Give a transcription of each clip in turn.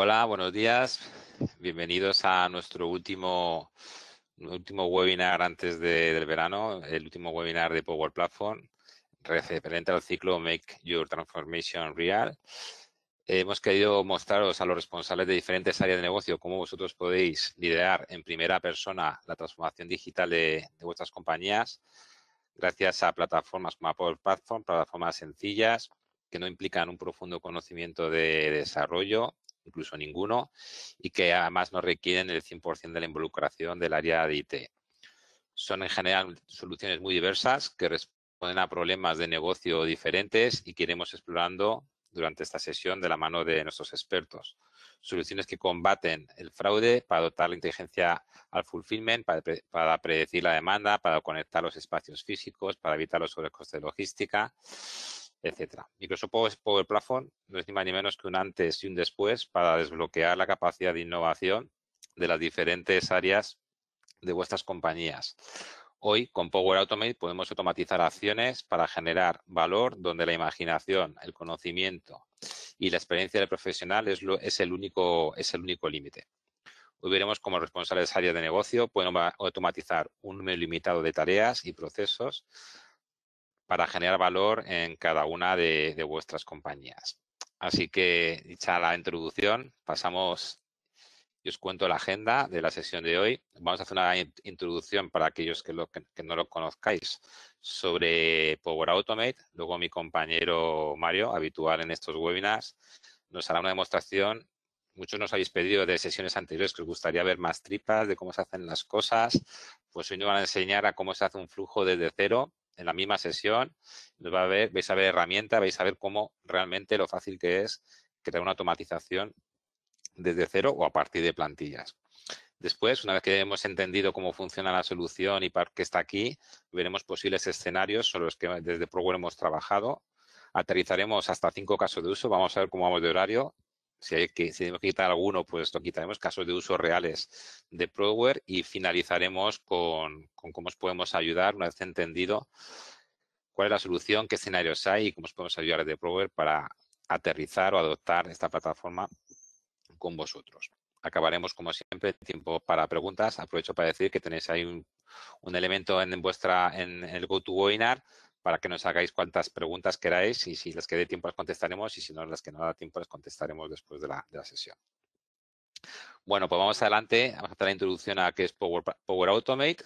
Hola, buenos días. Bienvenidos a nuestro último, último webinar antes del verano, el último webinar de Power Platform referente al ciclo Make Your Transformation Real. Hemos querido mostraros a los responsables de diferentes áreas de negocio cómo vosotros podéis liderar en primera persona la transformación digital de, de vuestras compañías gracias a plataformas como Power Platform, plataformas sencillas que no implican un profundo conocimiento de desarrollo incluso ninguno, y que además no requieren el 100% de la involucración del área de IT. Son en general soluciones muy diversas que responden a problemas de negocio diferentes y que iremos explorando durante esta sesión de la mano de nuestros expertos. Soluciones que combaten el fraude para dotar la inteligencia al fulfillment, para, predecir la demanda, para conectar los espacios físicos, para evitar los sobrecostes de logística etcétera. Microsoft Power Platform no es ni más ni menos que un antes y un después para desbloquear la capacidad de innovación de las diferentes áreas de vuestras compañías. Hoy con Power Automate podemos automatizar acciones para generar valor donde la imaginación, el conocimiento y la experiencia del profesional es, lo, es el único es el único límite. Hoy veremos cómo responsables de áreas de negocio pueden automatizar un número limitado de tareas y procesos para generar valor en cada una de, vuestras compañías. Así que, dicha la introducción, pasamos y os cuento la agenda de la sesión de hoy. Vamos a hacer una introducción para aquellos que no lo conozcáis sobre Power Automate. Luego mi compañero Mario, habitual en estos webinars, nos hará una demostración. Muchos nos habéis pedido de sesiones anteriores que os gustaría ver más tripas de cómo se hacen las cosas. Pues hoy nos van a enseñar a cómo se hace un flujo desde cero en la misma sesión, vais a ver herramientas, vais a ver cómo realmente lo fácil que es crear una automatización desde cero o a partir de plantillas. Después, una vez que hemos entendido cómo funciona la solución y para qué está aquí, veremos posibles escenarios sobre los que desde ProWare hemos trabajado. Aterrizaremos hasta cinco casos de uso, vamos a ver cómo vamos de horario si, hay que, si tenemos que quitar alguno, pues lo quitaremos, casos de uso reales de Proware y finalizaremos con, cómo os podemos ayudar una vez entendido cuál es la solución, qué escenarios hay y cómo os podemos ayudar desde Prower para aterrizar o adoptar esta plataforma con vosotros. Acabaremos, como siempre, tiempo para preguntas. Aprovecho para decir que tenéis ahí un, elemento en, vuestra, en, en el GoToWebinar para que nos hagáis cuantas preguntas queráis y si las que dé tiempo las contestaremos y si no las que no da tiempo las contestaremos después de la, sesión. Bueno, pues vamos adelante. Vamos a hacer la introducción a qué es Power, Power Automate.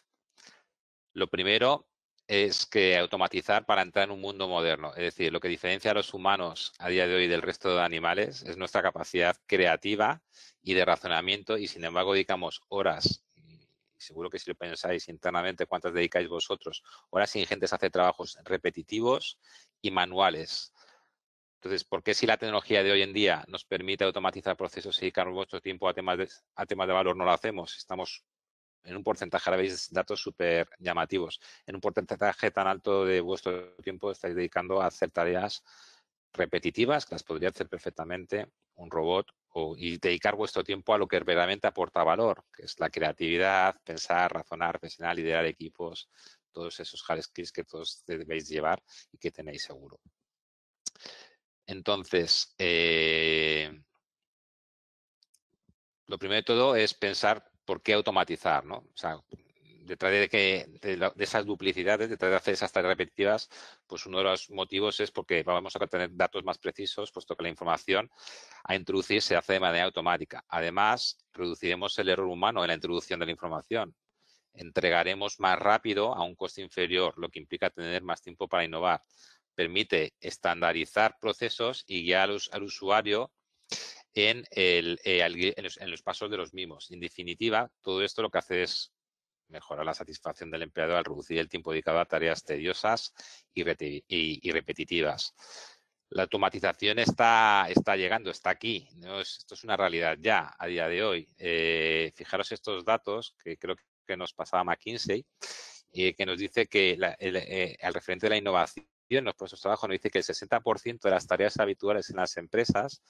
Lo primero es que automatizar para entrar en un mundo moderno. Es decir, lo que diferencia a los humanos a día de hoy del resto de animales es nuestra capacidad creativa y de razonamiento y sin embargo dedicamos horas seguro que si lo pensáis internamente, cuántas dedicáis vosotros, horas ingentes a hacer trabajos repetitivos y manuales. Entonces, ¿por qué si la tecnología de hoy en día nos permite automatizar procesos y dedicar vuestro tiempo a temas a temas de valor no lo hacemos? Estamos en un porcentaje, ahora veis datos súper llamativos, en un porcentaje tan alto de vuestro tiempo estáis dedicando a hacer tareas repetitivas que las podría hacer perfectamente un robot y dedicar vuestro tiempo a lo que verdaderamente aporta valor, que es la creatividad, pensar, razonar, pensar, liderar equipos, todos esos hard skills que todos debéis llevar y que tenéis seguro. Entonces, eh, lo primero de todo es pensar por qué automatizar, ¿no? detrás de que de, esas duplicidades, detrás de hacer esas tareas repetitivas, pues uno de los motivos es porque vamos a tener datos más precisos, puesto que la información a introducir se hace de manera automática. Además, reduciremos el error humano en la introducción de la información. Entregaremos más rápido a un coste inferior, lo que implica tener más tiempo para innovar. Permite estandarizar procesos y guiar al, usuario en, eh, en, los, pasos de los mismos. En definitiva, todo esto lo que hace es mejorar la satisfacción del empleado al reducir el tiempo dedicado a tareas tediosas y, repetitivas. La automatización está, llegando, está aquí. Esto es una realidad ya a día de hoy. Eh, fijaros estos datos que creo que nos pasaba McKinsey, eh, que nos dice que eh, al referente de la innovación los puestos de trabajo nos dice que el 60% de las tareas habituales en las empresas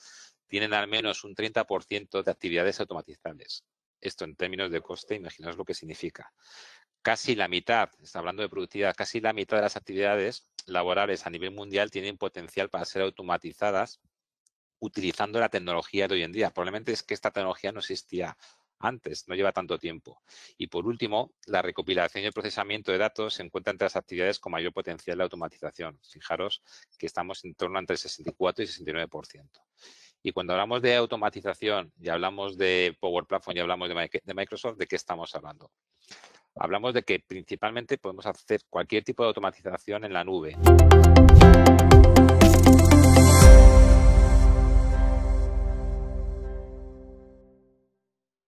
tienen al menos un 30% de actividades automatizables. Esto en términos de coste, imaginaos lo que significa. Casi la mitad, está hablando de productividad, casi la mitad de las actividades laborales a nivel mundial tienen potencial para ser automatizadas utilizando la tecnología de hoy en día. Probablemente es que esta tecnología no existía antes, no lleva tanto tiempo. Y por último, la recopilación y el procesamiento de datos se encuentra entre las actividades con mayor potencial de automatización. Fijaros que estamos en torno entre el 64 y el 69%. Y cuando hablamos de automatización y hablamos de Power Platform y hablamos de Microsoft, ¿de qué estamos hablando? Hablamos de que principalmente podemos hacer cualquier tipo de automatización en la nube.